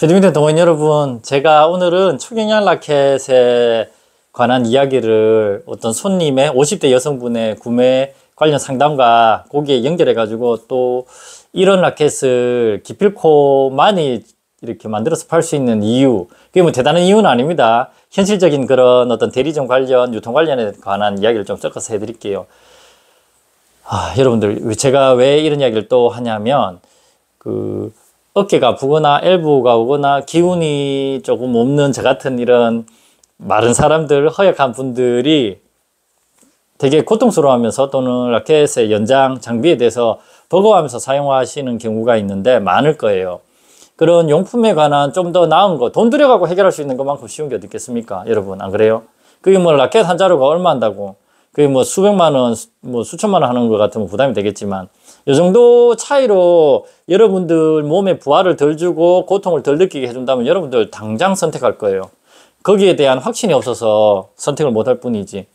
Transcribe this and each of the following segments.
배드민턴 동원인 여러분, 제가 오늘은 초경량 라켓에 관한 이야기를 어떤 손님의 50대 여성분의 구매 관련 상담과 거기에 연결해가지고 또 이런 라켓을 기필코 많이 이렇게 만들어서 팔 수 있는 이유 그게 뭐 대단한 이유는 아닙니다. 현실적인 그런 어떤 대리점 관련, 유통 관련에 관한 이야기를 좀 섞어서 해드릴게요. 아, 여러분들, 제가 왜 이런 이야기를 또 하냐면 그 어깨가 아프거나 엘보가 오거나 기운이 조금 없는 저 같은 이런 마른 사람들, 허약한 분들이 되게 고통스러워하면서 또는 라켓의 연장 장비에 대해서 버거워하면서 사용하시는 경우가 있는데 많을 거예요. 그런 용품에 관한 좀 더 나은 거, 돈 들여가고 해결할 수 있는 것만큼 쉬운 게 어디 있겠습니까? 여러분, 안 그래요? 그게 뭐 라켓 한 자루가 얼마 한다고, 그게 뭐 수백만 원, 뭐 수천만 원 하는 것 같으면 부담이 되겠지만, 이 정도 차이로 여러분들 몸에 부하를 덜 주고 고통을 덜 느끼게 해준다면 여러분들 당장 선택할 거예요. 거기에 대한 확신이 없어서 선택을 못 할 뿐이지.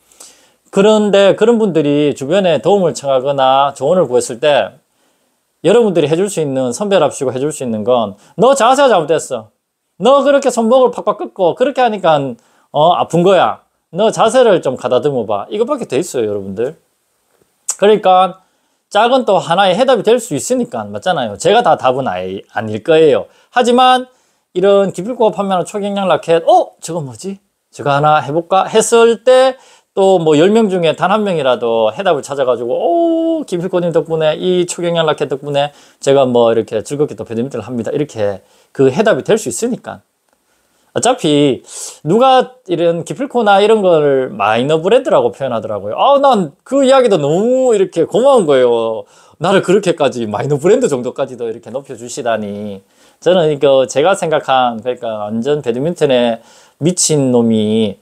그런데 그런 분들이 주변에 도움을 청하거나 조언을 구했을 때 여러분들이 해줄 수 있는 선별합시고 해줄 수 있는 건 너 자세가 잘못됐어. 너 그렇게 손목을 팍팍 끊고 그렇게 하니까 어 아픈 거야. 너 자세를 좀 가다듬어 봐. 이것밖에 돼 있어요, 여러분들. 그러니까 작은또 하나의 해답이 될 수 있으니까 맞잖아요 제가 다 답은 아예 아닐 거예요 하지만 이런 기필코 판매하는 초경량 라켓 어? 저거 뭐지? 저거 하나 해볼까? 했을 때 또 뭐 10명 중에 단 한 명이라도 해답을 찾아가지고 오 기필코님 덕분에 이 초경량 라켓 덕분에 제가 뭐 이렇게 즐겁게 또 배드민턴을 합니다 이렇게 그 해답이 될 수 있으니까 어차피 누가 이런 기플코나 이런 걸 마이너 브랜드라고 표현하더라고요. 아, 난 그 이야기도 너무 이렇게 고마운 거예요. 나를 그렇게까지 마이너 브랜드 정도까지도 이렇게 높여주시다니. 저는 그 제가 생각한 그러니까 완전 배드민턴에 미친 놈이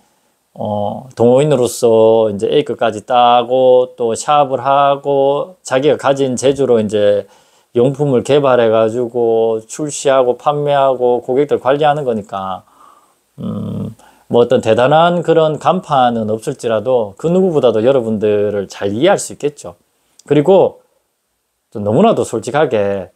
어, 동호인으로서 이제 A급까지 따고 또 샵을 하고 자기가 가진 재주로 이제 용품을 개발해 가지고 출시하고 판매하고 고객들 관리하는 거니까 음, 뭐 어떤 대단한 그런 간판은 없을지라도 그 누구보다도 여러분들을 잘 이해할 수 있겠죠. 그리고 너무나도 솔직하게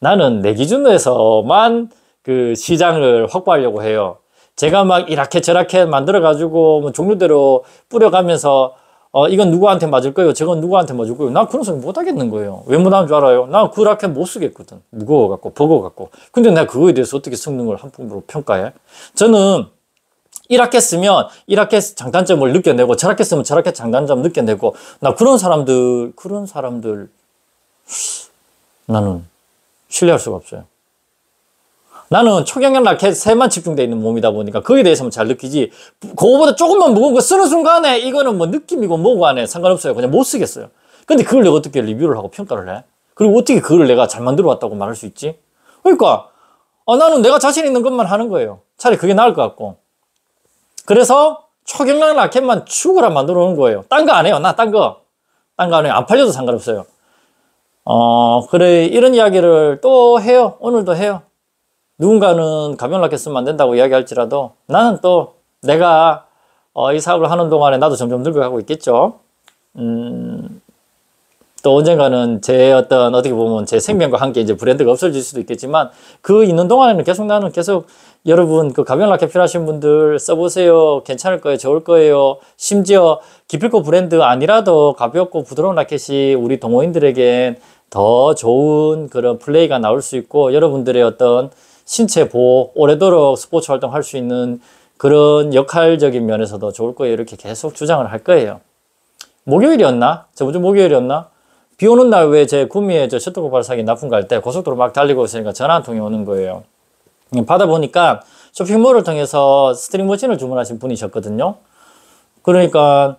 나는 내 기준에서만 그 시장을 확보하려고 해요. 제가 막 이렇게 저렇게 만들어가지고 뭐 종류대로 뿌려가면서 어, 이건 누구한테 맞을 거예요? 저건 누구한테 맞을 거예요? 나 그런 소리 못 하겠는 거예요. 왜 못하는 줄 알아요? 나그 라켓 못 쓰겠거든. 무거워갖고, 버거워갖고. 근데 내가 그거에 대해서 어떻게 성능을 한품으로 평가해? 저는 이 라켓 쓰면 이 라켓 장단점을 느껴내고 저 라켓 쓰면 저 라켓 장단점 느껴내고 나 그런 사람들, 그런 사람들 나는 신뢰할 수가 없어요. 나는 초경량 라켓에만 집중되어 있는 몸이다 보니까 거기에 대해서만 잘 느끼지 그거보다 조금만 무거운 거 쓰는 순간에 이거는 뭐 느낌이고 뭐고 안에 상관없어요 그냥 못 쓰겠어요 근데 그걸 내가 어떻게 리뷰를 하고 평가를 해? 그리고 어떻게 그걸 내가 잘 만들어 왔다고 말할 수 있지? 그러니까 아, 나는 내가 자신 있는 것만 하는 거예요 차라리 그게 나을 것 같고 그래서 초경량 라켓만 죽으라 만들어 놓은 거예요 딴 거 안 해요 나 딴 거 딴 거 안 해요 안 팔려도 상관없어요 어 그래 이런 이야기를 또 해요 오늘도 해요 누군가는 가면락 했쓰면안 된다고 이야기할지라도 나는 또 내가 어, 이 사업을 하는 동안에 나도 점점 늙어가고 있겠죠. 음, 또 언젠가는 제 어떤 어떻게 보면 제 생명과 함께 이제 브랜드가 없어질 수도 있겠지만 그 있는 동안에는 계속 나는 계속 여러분 그 가면락 캐필하신 요 분들 써보세요. 괜찮을 거예요. 좋을 거예요. 심지어 기필코 브랜드 아니라도 가볍고 부드러운 라켓이 우리 동호인들에겐 더 좋은 그런 플레이가 나올 수 있고 여러분들의 어떤 신체 보호, 오래도록 스포츠 활동할 수 있는 그런 역할적인 면에서도 좋을 거예요. 이렇게 계속 주장을 할 거예요. 목요일이었나? 저번주 목요일이었나? 비 오는 날 왜 제 구미에 저 셔틀콕 발사기 납품 갈 때 고속도로 막 달리고 있으니까 전화 한 통이 오는 거예요. 받아보니까 쇼핑몰을 통해서 스트링 머신을 주문하신 분이셨거든요. 그러니까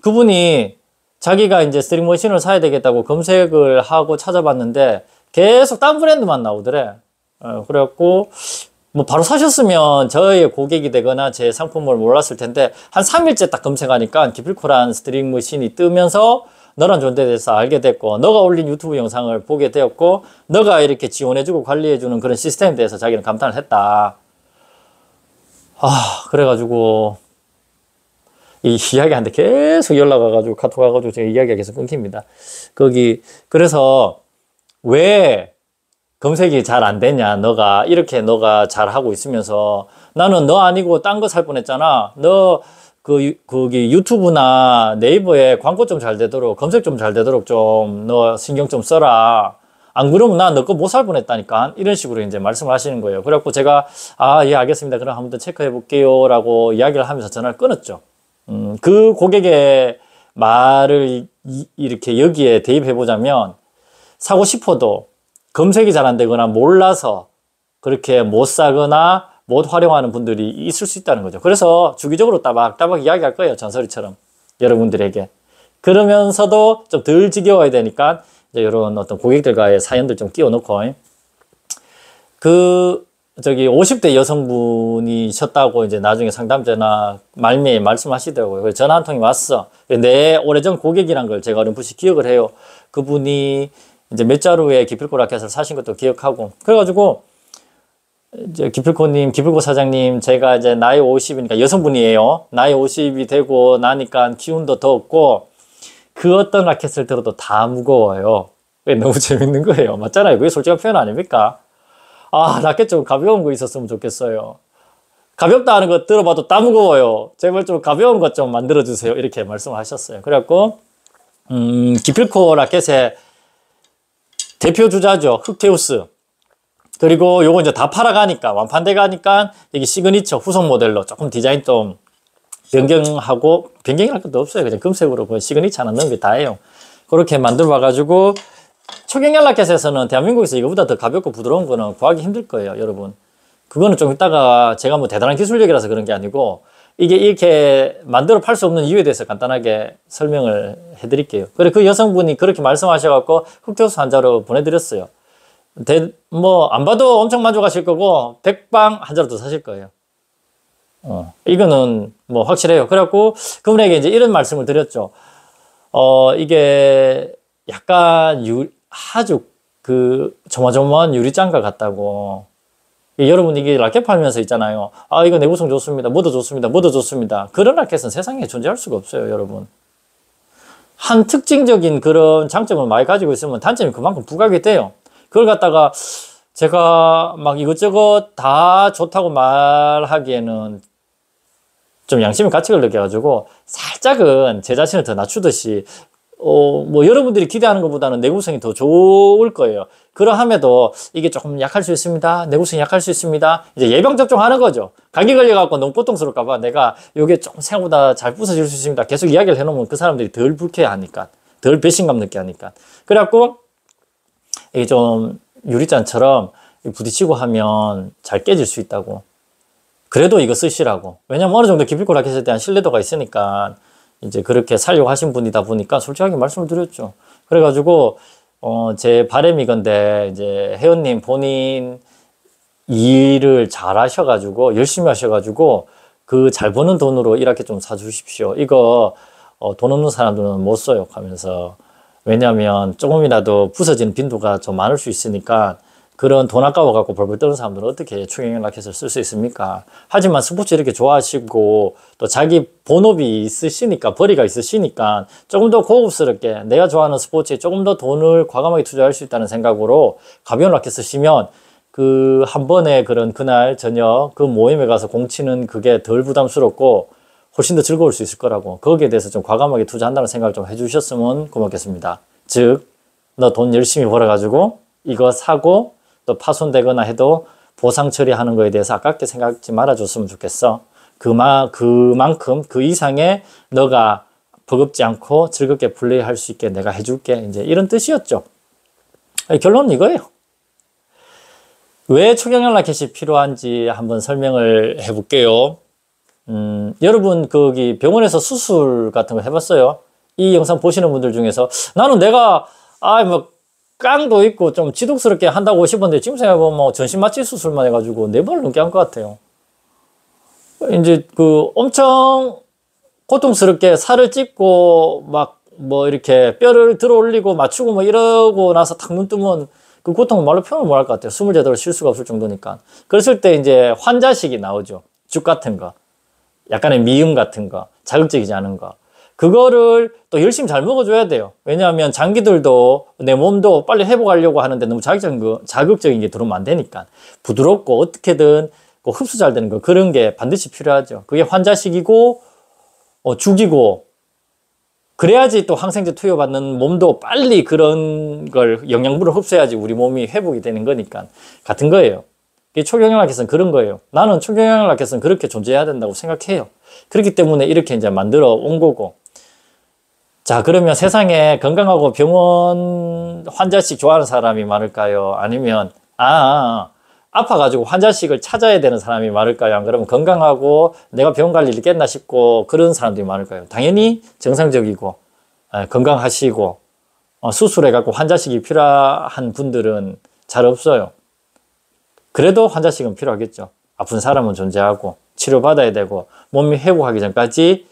그분이 자기가 이제 스트링 머신을 사야 되겠다고 검색을 하고 찾아봤는데 계속 딴 브랜드만 나오더래. 어, 그래갖고 뭐 바로 사셨으면 저의 고객이 되거나 제 상품을 몰랐을 텐데 한 3일째 딱 검색하니까 기필코란 스트링 머신이 뜨면서 너란 존재에 대해서 알게 됐고 너가 올린 유튜브 영상을 보게 되었고 너가 이렇게 지원해주고 관리해주는 그런 시스템에 대해서 자기는 감탄을 했다. 아 그래가지고 이 이야기한테 계속 연락 와가지고 카톡 와가지고 제가 이야기가 계속 끊깁니다. 거기 그래서 왜 검색이 잘 안 되냐 너가 이렇게 너가 잘 하고 있으면서 나는 너 아니고 딴 거 살 뻔했잖아 너 그, 거기 유튜브나 네이버에 광고 좀 잘 되도록 검색 좀 잘 되도록 좀 너 신경 좀 써라 안 그러면 나 너 거 못 살 뻔했다니까 이런 식으로 이제 말씀을 하시는 거예요 그래갖고 제가 아예 알겠습니다 그럼 한번 더 체크해 볼게요 라고 이야기를 하면서 전화를 끊었죠 음, 그 고객의 말을 이, 이렇게 여기에 대입해 보자면 사고 싶어도 검색이 잘 안 되거나 몰라서 그렇게 못 사거나 못 활용하는 분들이 있을 수 있다는 거죠. 그래서 주기적으로 따박따박 이야기할 거예요. 전설이처럼 여러분들에게. 그러면서도 좀 덜 지겨워야 되니까 이제 이런 어떤 고객들과의 사연들 좀 끼워놓고 그 저기 50대 여성분이셨다고 이제 나중에 상담자나 말미에 말씀하시더라고요. 그래서 전화 한 통이 왔어. 내 오래전 고객이란 걸 제가 어렴풋이 기억을 해요. 그분이 이제 몇 자루의 기필코 라켓을 사신 것도 기억하고 그래가지고 이제 기필코님, 기필코 사장님 제가 이제 나이 50이니까 여성분이에요. 나이 50이 되고 나니까 기운도 더 없고 그 어떤 라켓을 들어도 다 무거워요. 너무 재밌는 거예요. 맞잖아요. 그게 솔직한 표현 아닙니까? 아 라켓 좀 가벼운 거 있었으면 좋겠어요. 가볍다 하는 거 들어봐도 다 무거워요. 제발 좀 가벼운 것 좀 만들어주세요. 이렇게 말씀을 하셨어요. 그래갖고 음, 기필코 라켓에 대표 주자죠. 흑테우스. 그리고 요거 이제 다 팔아가니까 완판돼 가니까 여기 시그니처 후속 모델로 조금 디자인 좀 변경하고 변경할 것도 없어요. 그냥 금색으로 그 시그니처 하나 넣은 게 다예요. 그렇게 만들어 봐가지고 초경 연락해서는 대한민국에서 이거보다 더 가볍고 부드러운 거는 구하기 힘들 거예요. 여러분. 그거는 좀 이따가 제가 뭐 대단한 기술력이라서 그런 게 아니고 이게 이렇게 만들어 팔 수 없는 이유에 대해서 간단하게 설명을 해드릴게요. 그래 그 여성분이 그렇게 말씀하셔갖고 흑태수 환자로 보내드렸어요. 뭐안 봐도 엄청 만족하실 거고 백방 한자로도 사실 거예요. 어, 이거는 뭐 확실해요. 그래갖고 그분에게 이제 이런 말씀을 드렸죠. 어, 이게 약간 유, 하죽 그 조마조마한 유리장과 같다고 예, 여러분 이게 라켓 팔면서 있잖아요. 아 이거 내구성 좋습니다. 뭐도 좋습니다. 뭐도 좋습니다. 그런 라켓은 세상에 존재할 수가 없어요. 여러분. 한 특징적인 그런 장점을 많이 가지고 있으면 단점이 그만큼 부각이 돼요. 그걸 갖다가 제가 막 이것저것 다 좋다고 말하기에는 좀 양심의 가책을 느껴가지고 살짝은 제 자신을 더 낮추듯이 어, 뭐 여러분들이 기대하는 것보다는 내구성이 더 좋을 거예요. 그러함에도 이게 조금 약할 수 있습니다. 내구성이 약할 수 있습니다. 이제 예방접종하는 거죠. 감기 걸려갖고 너무 고통스러울까봐 내가 이게 조금 생각보다 잘 부서질 수 있습니다. 계속 이야기를 해놓으면 그 사람들이 덜 불쾌하니까. 덜 배신감 느끼 하니까. 그래갖고 이게 좀 유리잔처럼 부딪히고 하면 잘 깨질 수 있다고. 그래도 이거 쓰시라고. 왜냐면 어느 정도 기필코 라켓에 대한 신뢰도가 있으니까 이제 그렇게 살려고 하신 분이다 보니까 솔직하게 말씀을 드렸죠. 그래가지고 어, 제 바람이건데 이제 회원님 본인 일을 잘 하셔가지고 열심히 하셔가지고 그 잘 버는 돈으로 이렇게 좀 사주십시오. 이거 어, 돈 없는 사람들은 못 써요 하면서 왜냐하 조금이라도 부서지는 빈도가 좀 많을 수 있으니까 그런 돈 아까워 갖고 벌벌 떠는 사람들은 어떻게 추경영 라켓을 쓸 수 있습니까? 하지만 스포츠 이렇게 좋아하시고 또 자기 본업이 있으시니까 벌이가 있으시니까 조금 더 고급스럽게 내가 좋아하는 스포츠에 조금 더 돈을 과감하게 투자할 수 있다는 생각으로 가벼운 라켓 쓰시면 그 한 번에 그런 그날 저녁 그 모임에 가서 공치는 그게 덜 부담스럽고 훨씬 더 즐거울 수 있을 거라고 거기에 대해서 좀 과감하게 투자한다는 생각을 좀 해주셨으면 고맙겠습니다. 즉, 너 돈 열심히 벌어가지고 이거 사고 또 파손되거나 해도 보상 처리하는 거에 대해서 아깝게 생각하지 말아줬으면 좋겠어. 그마, 그만큼 그 이상의 너가 버겁지 않고 즐겁게 플레이할 수 있게 내가 해줄게. 이제 이런 뜻이었죠. 결론은 이거예요. 왜 초경영 라켓이 필요한지 한번 설명을 해볼게요. 음, 여러분 거기 병원에서 수술 같은 거 해봤어요? 이 영상 보시는 분들 중에서 나는 내가 아막 깡도 있고 좀 지독스럽게 한다고 싶었는데 지금 생각해보면 뭐 전신 마취 수술만 해가지고 네 번을 넘게 한 것 같아요. 이제 그 엄청 고통스럽게 살을 찢고 막 뭐 이렇게 뼈를 들어 올리고 맞추고 뭐 이러고 나서 탁눈 뜨면 그 고통을 말로 표현을 못할것 같아요. 숨을 제대로 쉴 수가 없을 정도니까. 그랬을 때 이제 환자식이 나오죠. 죽 같은 거. 약간의 미음 같은 거. 자극적이지 않은 거. 그거를 또 열심히 잘 먹어줘야 돼요. 왜냐하면 장기들도 내 몸도 빨리 회복하려고 하는데 너무 자극적인, 자극적인 게 들어오면 안 되니까 부드럽고 어떻게든 그 흡수 잘 되는 거 그런 게 반드시 필요하죠. 그게 환자식이고 어, 죽이고 그래야지 또 항생제 투여받는 몸도 빨리 그런 걸 영양분을 흡수해야지 우리 몸이 회복이 되는 거니까 같은 거예요. 초경영학에서는 그런 거예요. 나는 초경영학에서는 그렇게 존재해야 된다고 생각해요. 그렇기 때문에 이렇게 이제 만들어 온 거고 자, 그러면 세상에 건강하고 병원 환자식 좋아하는 사람이 많을까요? 아니면, 아, 아파가지고 환자식을 찾아야 되는 사람이 많을까요? 안 그러면 건강하고 내가 병원 갈일 있겠나 싶고 그런 사람들이 많을까요? 당연히 정상적이고 건강하시고 어, 수술해갖고 환자식이 필요한 분들은 잘 없어요. 그래도 환자식은 필요하겠죠. 아픈 사람은 존재하고 치료받아야 되고 몸이 회복하기 전까지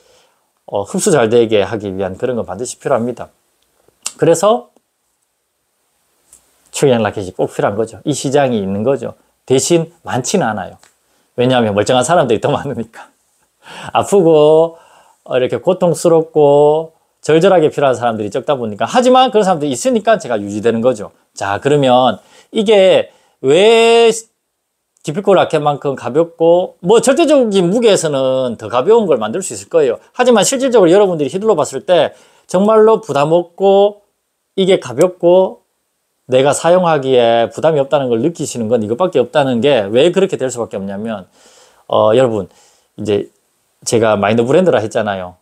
어, 흡수 잘 되게 하기 위한 그런 건 반드시 필요합니다. 그래서 트리 라켓이 꼭 필요한 거죠. 이 시장이 있는 거죠. 대신 많지는 않아요. 왜냐하면 멀쩡한 사람들이 더 많으니까. 아프고 어, 이렇게 고통스럽고 절절하게 필요한 사람들이 적다 보니까 하지만 그런 사람들이 있으니까 제가 유지되는 거죠. 자 그러면 이게 왜 기필코 라켓만큼 가볍고 뭐 절대적인 무게에서는 더 가벼운 걸 만들 수 있을 거예요 하지만 실질적으로 여러분들이 휘둘러 봤을 때 정말로 부담 없고 이게 가볍고 내가 사용하기에 부담이 없다는 걸 느끼시는 건 이것밖에 없다는 게 왜 그렇게 될 수밖에 없냐면 어 여러분 이제 제가 마인드 브랜드라 했잖아요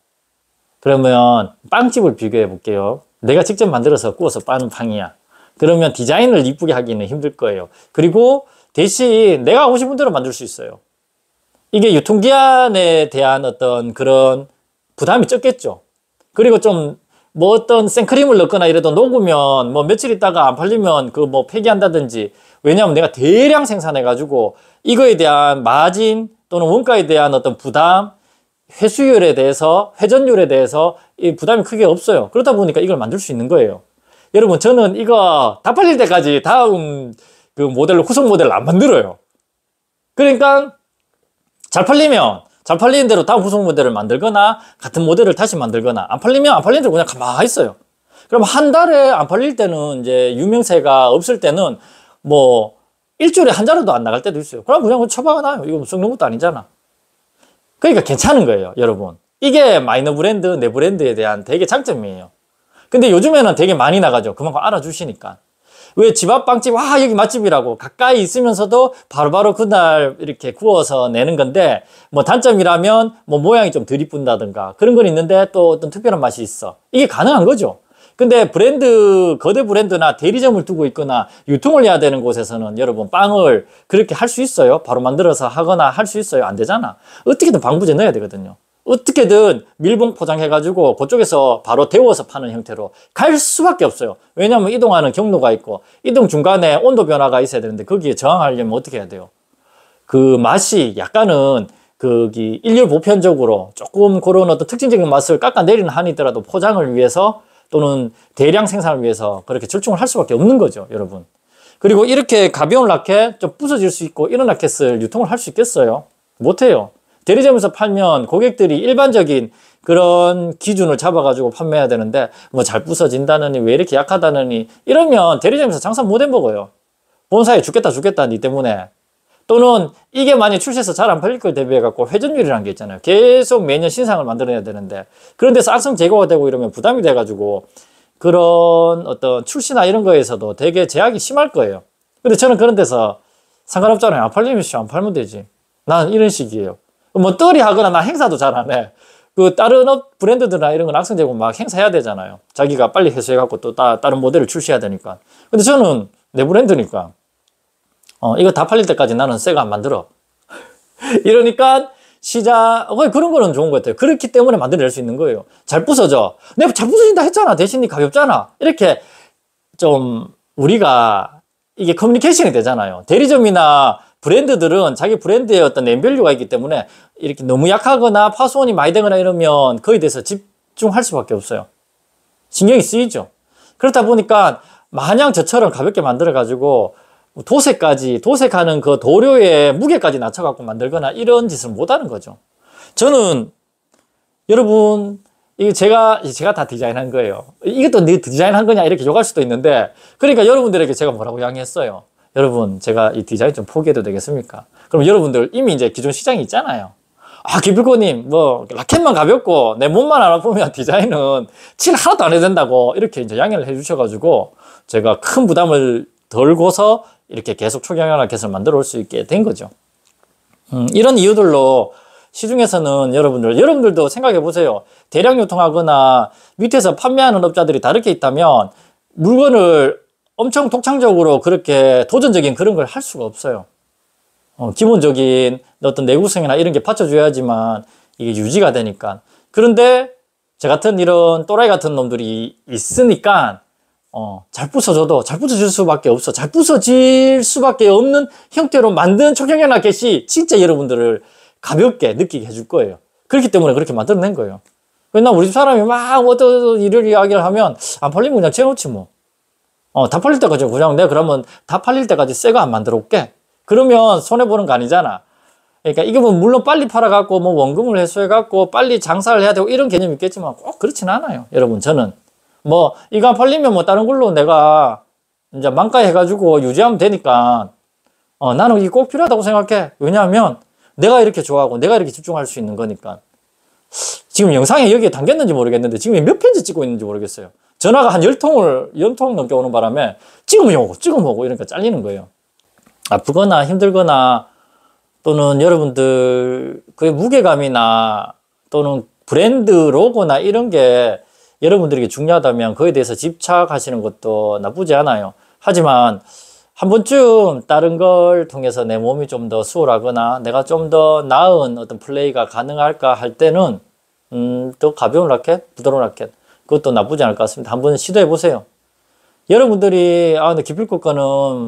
그러면 빵집을 비교해 볼게요 내가 직접 만들어서 구워서 빠는 빵이야 그러면 디자인을 이쁘게 하기는 힘들 거예요 그리고 대신 내가 하고 싶은 대로 만들 수 있어요. 이게 유통기한에 대한 어떤 그런 부담이 적겠죠. 그리고 좀 뭐 어떤 생크림을 넣거나 이래도 녹으면 뭐 며칠 있다가 안 팔리면 그 뭐 폐기한다든지 왜냐하면 내가 대량 생산해 가지고 이거에 대한 마진 또는 원가에 대한 어떤 부담 회수율에 대해서 회전율에 대해서 이 부담이 크게 없어요. 그렇다 보니까 이걸 만들 수 있는 거예요. 여러분 저는 이거 다 팔릴 때까지 다음 그 모델로 후속 모델을 안 만들어요. 그러니까 잘 팔리면 잘 팔리는 대로 다음 후속 모델을 만들거나 같은 모델을 다시 만들거나 안 팔리면 안 팔리는 대로 그냥 가만히 있어요. 그럼 한 달에 안 팔릴 때는 이제 유명세가 없을 때는 뭐 일주일에 한 자루도 안 나갈 때도 있어요. 그럼 그냥 처박아놔요. 이거 썩는 것도 아니잖아. 그러니까 괜찮은 거예요, 여러분. 이게 마이너 브랜드, 내 브랜드에 대한 되게 장점이에요. 근데 요즘에는 되게 많이 나가죠. 그만큼 알아주시니까. 왜집앞 빵집 와 아, 여기 맛집이라고 가까이 있으면서도 바로바로 바로 그날 이렇게 구워서 내는 건데 뭐 단점이라면 뭐 모양이 좀 덜 이쁜다든가 그런 건 있는데 또 어떤 특별한 맛이 있어 이게 가능한 거죠 근데 브랜드 거대 브랜드나 대리점을 두고 있거나 유통을 해야 되는 곳에서는 여러분 빵을 그렇게 할 수 있어요 바로 만들어서 하거나 할 수 있어요 안 되잖아 어떻게든 방부제 넣어야 되거든요 어떻게든 밀봉 포장해가지고 그쪽에서 바로 데워서 파는 형태로 갈 수밖에 없어요. 왜냐하면 이동하는 경로가 있고 이동 중간에 온도 변화가 있어야 되는데 거기에 저항하려면 어떻게 해야 돼요? 그 맛이 약간은 그기 일률 보편적으로 조금 그런 어떤 특징적인 맛을 깎아내리는 한이 더라도 포장을 위해서 또는 대량 생산을 위해서 그렇게 절충을 할 수밖에 없는 거죠, 여러분. 그리고 이렇게 가벼운 라켓 좀 부서질 수 있고 이런 라켓을 유통을 할 수 있겠어요? 못해요. 대리점에서 팔면 고객들이 일반적인 그런 기준을 잡아가지고 판매해야 되는데 뭐 잘 부서진다느니 왜 이렇게 약하다느니 이러면 대리점에서 장사 못 해먹어요. 본사에 죽겠다 죽겠다 니 때문에 또는 이게 많이 출시해서 잘 안 팔릴 걸 대비해갖고 회전율이라는 게 있잖아요. 계속 매년 신상을 만들어야 되는데 그런 데서 악성 제거가 되고 이러면 부담이 돼가지고 그런 어떤 출시나 이런 거에서도 되게 제약이 심할 거예요. 근데 저는 그런 데서 상관없잖아요. 안 팔리면 안 팔면 되지. 나는 이런 식이에요. 뭐 떨이 하거나 나 행사도 잘 안 해. 그 다른 업 브랜드들이나 이런 건 악성 제공 막 행사해야 되잖아요. 자기가 빨리 해소해 갖고 또 따, 다른 모델을 출시해야 되니까. 근데 저는 내 브랜드니까 어, 이거 다 팔릴 때까지 나는 새거 안 만들어. 이러니까 시작, 왜 어, 그런 거는 좋은 것 같아요. 그렇기 때문에 만들어낼 수 있는 거예요. 잘 부서져. 내가 잘 부서진다 했잖아. 대신 이 가볍잖아. 이렇게 좀 우리가 이게 커뮤니케이션이 되잖아요. 대리점이나 브랜드들은 자기 브랜드의 어떤 엠밸류가 있기 때문에 이렇게 너무 약하거나 파손이 많이 되거나 이러면 거기에 대해서 집중할 수밖에 없어요. 신경이 쓰이죠. 그렇다 보니까 마냥 저처럼 가볍게 만들어가지고 뭐 도색까지 도색하는 그 도료의 무게까지 낮춰갖고 만들거나 이런 짓을 못하는 거죠. 저는 여러분 이게 제가 제가 다 디자인한 거예요. 이것도 네 디자인한 거냐 이렇게 욕할 수도 있는데 그러니까 여러분들에게 제가 뭐라고 양해했어요. 여러분 제가 이 디자인 좀 포기해도 되겠습니까? 그럼 여러분들 이미 이제 기존 시장이 있잖아요. 아 기필코님 뭐 라켓만 가볍고 내 몸만 안 아프면 디자인은 칠 하나도 안 해도 된다고 이렇게 이제 양해를 해주셔가지고 제가 큰 부담을 덜고서 이렇게 계속 초경량 라켓을 만들어 올 수 있게 된 거죠. 음, 이런 이유들로 시중에서는 여러분들, 여러분들도 생각해 보세요. 대량 유통하거나 밑에서 판매하는 업자들이 다르게 있다면 물건을 엄청 독창적으로 그렇게 도전적인 그런 걸 할 수가 없어요. 어, 기본적인 어떤 내구성이나 이런 게 받쳐줘야지만 이게 유지가 되니까. 그런데 저 같은 이런 또라이 같은 놈들이 있으니까 어, 잘 부서져도 잘 부서질 수밖에 없어. 잘 부서질 수밖에 없는 형태로 만든 초경연 라켓시 진짜 여러분들을 가볍게 느끼게 해줄 거예요. 그렇기 때문에 그렇게 만들어낸 거예요. 왜냐 그러니까 우리 집 사람이 막 어떤 일을 이야기를 하면 안 팔리면 그냥 채워놓지 뭐. 어, 다 팔릴 때까지 구장 내 그러면 다 팔릴 때까지 새 거 안 만들어 올게. 그러면 손해보는 거 아니잖아. 그러니까 이게 뭐 물론 빨리 팔아갖고 뭐 원금을 회수해갖고 빨리 장사를 해야 되고 이런 개념이 있겠지만 꼭 그렇진 않아요. 여러분 저는. 뭐 이거 팔리면 뭐 다른 걸로 내가 이제 만가해 가지고 유지하면 되니까 어, 나는 이게 꼭 필요하다고 생각해. 왜냐하면 내가 이렇게 좋아하고 내가 이렇게 집중할 수 있는 거니까. 지금 영상에 여기에 담겼는지 모르겠는데 지금 몇편지 찍고 있는지 모르겠어요. 전화가 한 열통을, 열통 넘게 오는 바람에 지금 오고, 지금 오고 이러니까 잘리는 거예요. 아프거나 힘들거나 또는 여러분들 그 무게감이나 또는 브랜드 로고나 이런 게 여러분들에게 중요하다면 그에 대해서 집착하시는 것도 나쁘지 않아요. 하지만 한 번쯤 다른 걸 통해서 내 몸이 좀 더 수월하거나 내가 좀 더 나은 어떤 플레이가 가능할까 할 때는 음, 또 가벼운 라켓, 부드러운 라켓, 그것도 나쁘지 않을 것 같습니다. 한번 시도해 보세요. 여러분들이 아 근데 기필코 거는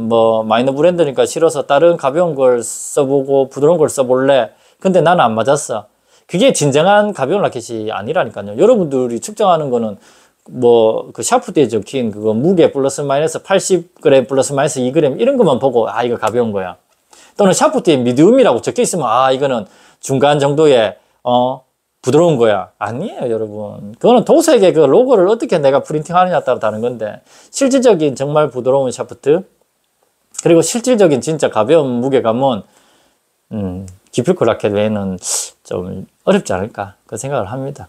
뭐 마이너 브랜드니까 싫어서 다른 가벼운 걸 써보고 부드러운 걸 써볼래. 근데 나는 안 맞았어. 그게 진정한 가벼운 라켓이 아니라니까요. 여러분들이 측정하는 거는 뭐 그 샤프트에 적힌 그거 무게 플러스 마이너스 80g 플러스 마이너스 2g 이런 것만 보고 아 이거 가벼운 거야. 또는 샤프트에 미디움이라고 적혀 있으면 아 이거는 중간 정도의 어 부드러운 거야. 아니에요, 여러분. 그거는 도색의 그 로고를 어떻게 내가 프린팅 하느냐 따라 다른 건데, 실질적인 정말 부드러운 샤프트, 그리고 실질적인 진짜 가벼운 무게감은, 음, 기필코 라켓 외에는 좀 어렵지 않을까, 그 생각을 합니다.